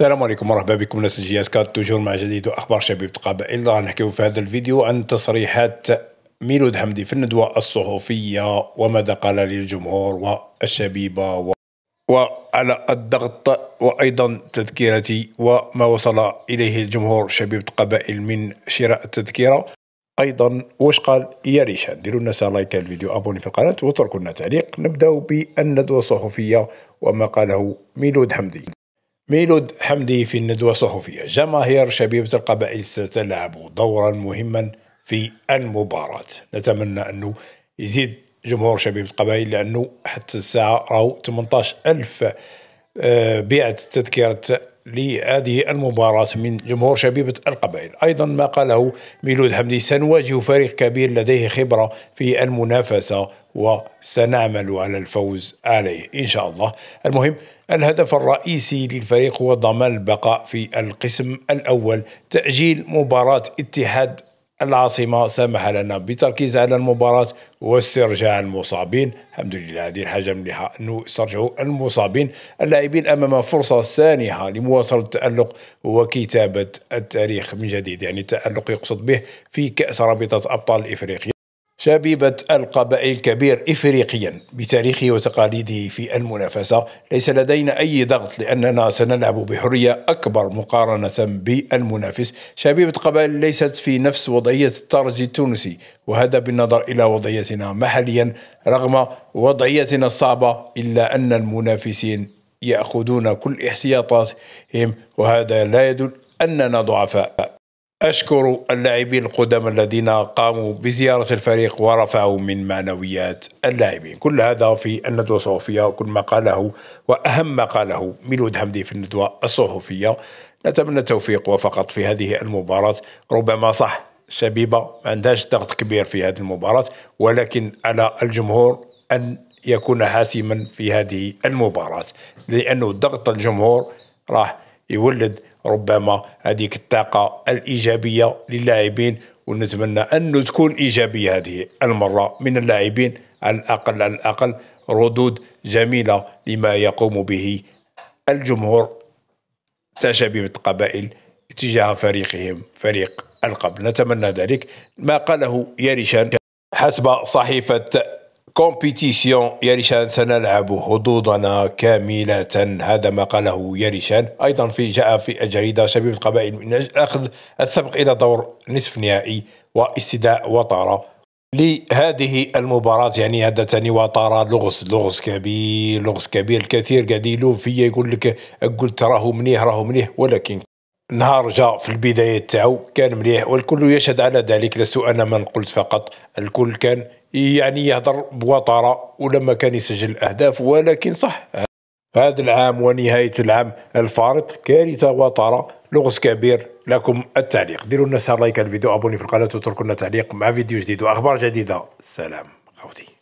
السلام عليكم مرحبا بكم ناس الجي اس كات توجور مع جديد واخبار شبيبه قبائل راح نحكيو في هذا الفيديو عن تصريحات ميلود حمدي في الندوه الصحفيه وماذا قال للجمهور والشبيبه و... وعلى الضغط وايضا تذكيرتي وما وصل اليه الجمهور شبيبه قبائل من شراء التذكيره ايضا واش قال يا ريشان ديروا لنا لايك الفيديو ابوني في القناه واتركوا لنا تعليق نبداو بالندوه الصحفيه وما قاله ميلود حمدي ميلود حمدي في الندوة الصحفية جماهير شبيبة القبائل ستلعب دورا مهما في المباراة نتمنى أنه يزيد جمهور شبيبة القبائل لأنه حتى الساعة راهو 18 ألف آه، بيعت تذكرة لهذه المباراة من جمهور شبيبة القبائل أيضا ما قاله ميلود حمدي سنواجه فريق كبير لديه خبرة في المنافسة وسنعمل على الفوز عليه إن شاء الله المهم الهدف الرئيسي للفريق هو ضمان البقاء في القسم الأول تأجيل مباراة اتحاد العاصمة سمح لنا بالتركيز على المباراة واسترجاع المصابين الحمد لله هذه الحاجة مليحة أنه استرجعوا المصابين اللاعبين أمام فرصة سانحة لمواصلة التألق وكتابة التاريخ من جديد يعني التألق يقصد به في كأس رابطة أبطال إفريقيا شبيبة القبائل كبير إفريقيا بتاريخه وتقاليده في المنافسة ليس لدينا أي ضغط لأننا سنلعب بحرية أكبر مقارنة بالمنافس شبيبة قبائل ليست في نفس وضعية الترجي التونسي وهذا بالنظر إلى وضعيتنا محليا رغم وضعيتنا الصعبة إلا أن المنافسين يأخذون كل احتياطاتهم وهذا لا يدل أننا ضعفاء أشكر اللاعبين القدامى الذين قاموا بزيارة الفريق ورفعوا من معنويات اللاعبين كل هذا في الندوة الصحفية كل ما قاله وأهم ما قاله ميلود حمدي في الندوة الصحفية نتمنى التوفيق وفقط في هذه المباراة ربما صح شبيبة ما عندهاش ضغط كبير في هذه المباراة ولكن على الجمهور أن يكون حاسما في هذه المباراة لأنه ضغط الجمهور راح يولد ربما هذيك الطاقة الإيجابية للاعبين ونتمنى أن تكون إيجابية هذه المرة من اللاعبين على الأقل على الأقل ردود جميلة لما يقوم به الجمهور تاع القبائل تجاه فريقهم فريق القبل نتمنى ذلك ما قاله ياريشان حسب صحيفة كومبيتيسيون ياريشان سنلعب حدودنا كاملة هذا ما قاله ياريشان أيضا في جاء في الجريدة شبيب القبائل من أجل أخذ السبق إلى دور نصف نهائي واستداء وطارة لهذه المباراة يعني هذا ثاني وطارة لغز لغز كبير لغز كبير الكثير قاعد يلوم فيا يقول لك قلت راهو منيح راهو منيح ولكن نهار جاء في البداية تاعو كان مليح والكل يشهد على ذلك لست أنا من قلت فقط الكل كان يعني يهضر بوطارة ولما كان يسجل الأهداف ولكن صح هذا العام ونهاية العام الفارط كارثة وطارة لغز كبير لكم التعليق ديروا لنا لايك على الفيديو ابوني في القناة وتركوا لنا تعليق مع فيديو جديد وأخبار جديدة سلام خوتي